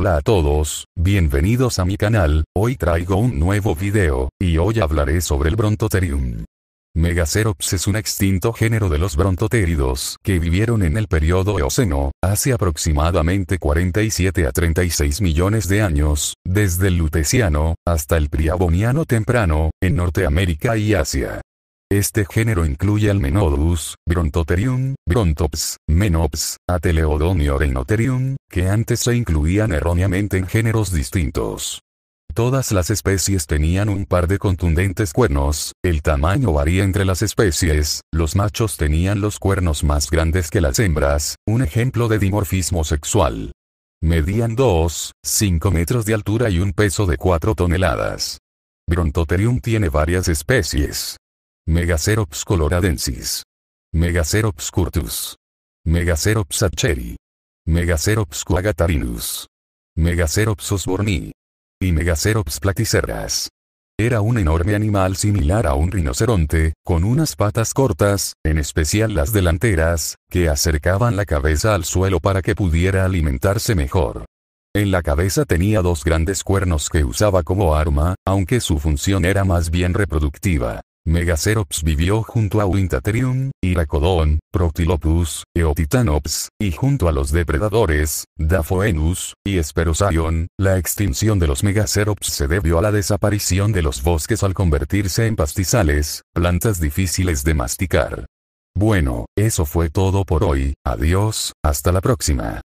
Hola a todos, bienvenidos a mi canal, hoy traigo un nuevo video, y hoy hablaré sobre el Brontotherium. Megacerops es un extinto género de los brontotéridos que vivieron en el periodo Eoceno, hace aproximadamente 47 a 36 millones de años, desde el Luteciano hasta el Priaboniano temprano, en Norteamérica y Asia. Este género incluye al Menodus, Brontotherium, Brontops, Menops, Ateleodon y Orenotherium, que antes se incluían erróneamente en géneros distintos. Todas las especies tenían un par de contundentes cuernos, el tamaño varía entre las especies, los machos tenían los cuernos más grandes que las hembras, un ejemplo de dimorfismo sexual. Medían 2, 5 metros de altura y un peso de 4 toneladas. Brontotherium tiene varias especies. Megacerops coloradensis. Megacerops curtus. Megacerops acheri. Megacerops coagatarinus. Megacerops osborni. Y Megacerops platicerras. Era un enorme animal similar a un rinoceronte, con unas patas cortas, en especial las delanteras, que acercaban la cabeza al suelo para que pudiera alimentarse mejor. En la cabeza tenía dos grandes cuernos que usaba como arma, aunque su función era más bien reproductiva. Megacerops vivió junto a Wintatrium, Iracodon, Proctilopus, Eotitanops, y junto a los depredadores, Daphoenus, y Esperosaion. La extinción de los Megacerops se debió a la desaparición de los bosques al convertirse en pastizales, plantas difíciles de masticar. Bueno, eso fue todo por hoy, adiós, hasta la próxima.